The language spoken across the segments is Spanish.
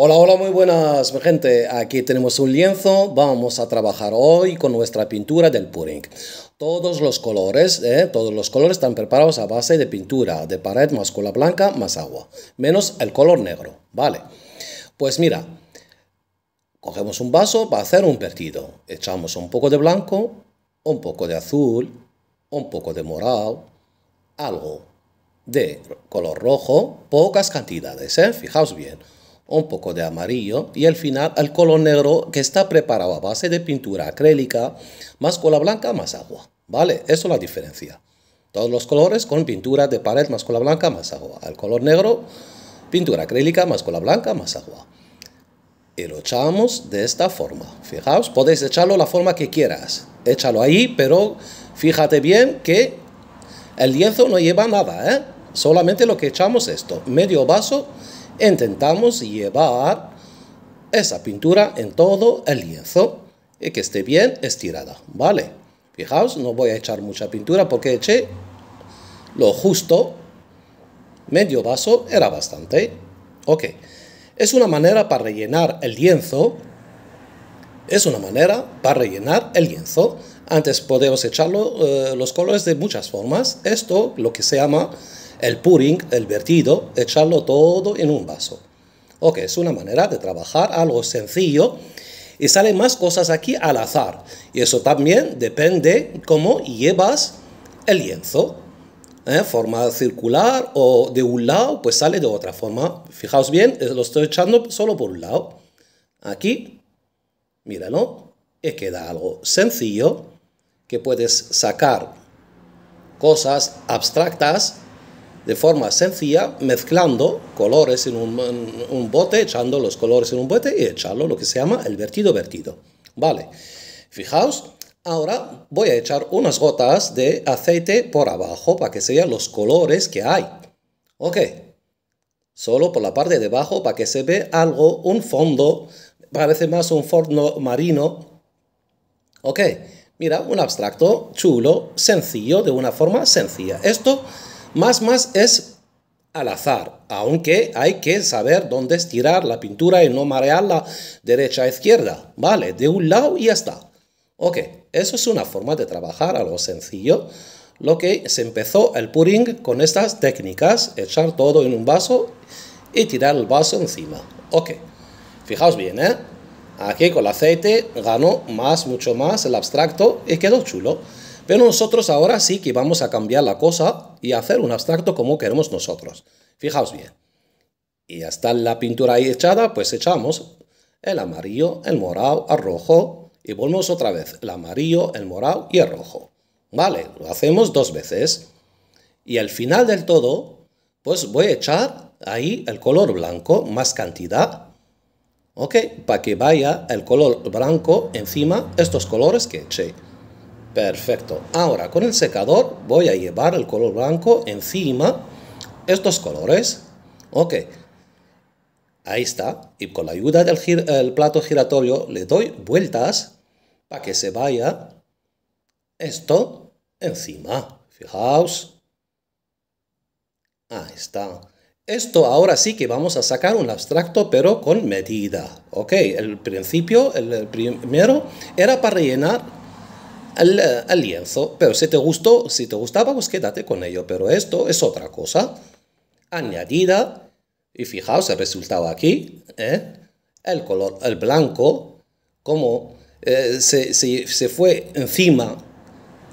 Hola, hola, muy buenas, gente. Aquí tenemos un lienzo. Vamos a trabajar hoy con nuestra pintura del pudding. Todos los colores, ¿eh? todos los colores están preparados a base de pintura de pared más cola blanca más agua, menos el color negro, ¿vale? Pues mira, cogemos un vaso para hacer un vertido. Echamos un poco de blanco, un poco de azul, un poco de morado, algo de color rojo, pocas cantidades, ¿eh? Fijaos bien un poco de amarillo y al final el color negro que está preparado a base de pintura acrílica, más cola blanca, más agua. ¿Vale? Eso es la diferencia. Todos los colores con pintura de pared más cola blanca más agua. El color negro, pintura acrílica más cola blanca más agua. Y lo echamos de esta forma. Fijaos, podéis echarlo la forma que quieras. Échalo ahí, pero fíjate bien que el lienzo no lleva nada, ¿eh? Solamente lo que echamos esto, medio vaso, intentamos llevar esa pintura en todo el lienzo y que esté bien estirada, ¿vale? Fijaos, no voy a echar mucha pintura porque eché lo justo, medio vaso era bastante. Ok, es una manera para rellenar el lienzo, es una manera para rellenar el lienzo. Antes podemos echar eh, los colores de muchas formas. Esto lo que se llama el puring, el vertido, echarlo todo en un vaso. Ok, es una manera de trabajar algo sencillo y salen más cosas aquí al azar. Y eso también depende cómo llevas el lienzo. en ¿Eh? Forma circular o de un lado, pues sale de otra forma. Fijaos bien, eh, lo estoy echando solo por un lado. Aquí, míralo, y queda algo sencillo que puedes sacar cosas abstractas de forma sencilla, mezclando colores en un, bote, echando los colores en un bote y echarlo lo que se llama el vertido vertido. Vale, fijaos, ahora voy a echar unas gotas de aceite por abajo para que se vean los colores que hay. Ok, solo por la parte de abajo para que se ve algo, un fondo, parece más un fondo marino. Ok, mira, un abstracto chulo, sencillo, de una forma sencilla. Esto más más es al azar, aunque hay que saber dónde estirar la pintura y no marearla derecha a izquierda, ¿vale? De un lado y ya está. Ok, eso es una forma de trabajar algo sencillo. Lo que se empezó el pudding con estas técnicas, echar todo en un vaso y tirar el vaso encima. Ok, fijaos bien, ¿eh? Aquí con el aceite ganó más, mucho más el abstracto y quedó chulo. Pero nosotros ahora sí que vamos a cambiar la cosa y hacer un abstracto como queremos nosotros. Fijaos bien. Y hasta la pintura ahí echada, pues echamos el amarillo, el morado, el rojo y volvemos otra vez. El amarillo, el morado y el rojo. Vale, lo hacemos dos veces. Y al final del todo, pues voy a echar ahí el color blanco, más cantidad. ¿Ok? Para que vaya el color blanco encima estos colores que eché. Perfecto. Ahora con el secador voy a llevar el color blanco encima estos colores. Ok. Ahí está. Y con la ayuda del plato giratorio le doy vueltas para que se vaya esto encima. Fijaos. Ahí está. Esto ahora sí que vamos a sacar un abstracto, pero con medida. Ok, el principio, el primero, era para rellenar al, eh, lienzo. Pero si te gustó, si te gustaba, pues quédate con ello. Pero esto es otra cosa añadida. Y fijaos el resultado aquí. ¿eh? El color, el blanco, como eh, se, fue encima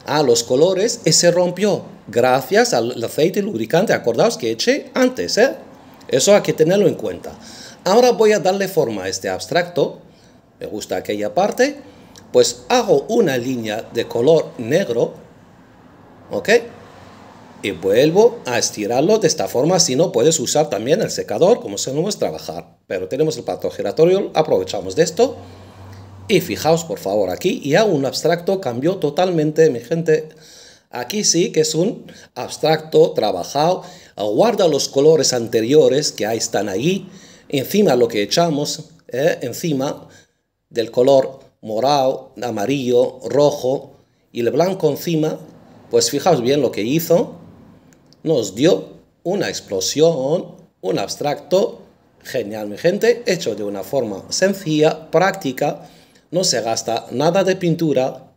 a los colores y se rompió gracias al aceite lubricante. Acordaos que eché antes. Eso hay que tenerlo en cuenta. Ahora voy a darle forma a este abstracto. Me gusta aquella parte pues hago una línea de color negro, ¿ok? Y vuelvo a estirarlo de esta forma, si no puedes usar también el secador, como se a trabajar. Pero tenemos el pato giratorio, aprovechamos de esto. Y fijaos por favor aquí, y hago un abstracto, cambió totalmente mi gente. Aquí sí que es un abstracto trabajado, guarda los colores anteriores que ahí están ahí. encima lo que echamos, eh, encima del color morado, amarillo, rojo y el blanco encima, pues fijaos bien lo que hizo, nos dio una explosión, un abstracto genial, mi gente, hecho de una forma sencilla, práctica, no se gasta nada de pintura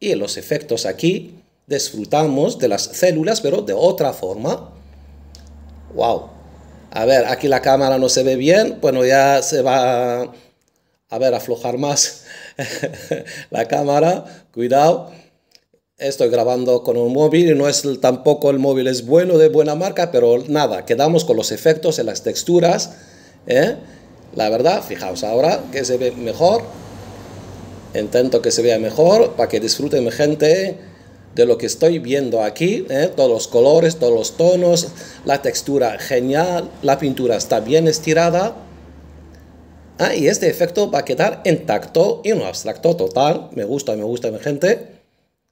y los efectos aquí disfrutamos de las células, pero de otra forma. ¡Wow! A ver, aquí la cámara no se ve bien, bueno, ya se va a ver aflojar más la cámara, cuidado. Estoy grabando con un móvil y no es tampoco el móvil es bueno, de buena marca, pero nada, quedamos con los efectos en las texturas. ¿eh? La verdad, fijaos ahora que se ve mejor. Intento que se vea mejor para que disfruten gente de lo que estoy viendo aquí. ¿eh? Todos los colores, todos los tonos, la textura genial, la pintura está bien estirada. Ah, y este efecto va a quedar intacto y un abstracto total. Me gusta, me gusta, mi gente.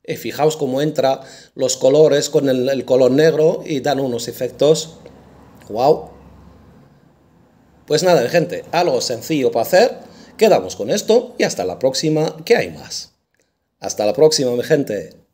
Y fijaos cómo entra los colores con el, color negro y dan unos efectos. ¡Wow! Pues nada, mi gente, algo sencillo para hacer. Quedamos con esto y hasta la próxima, que hay más. Hasta la próxima, mi gente.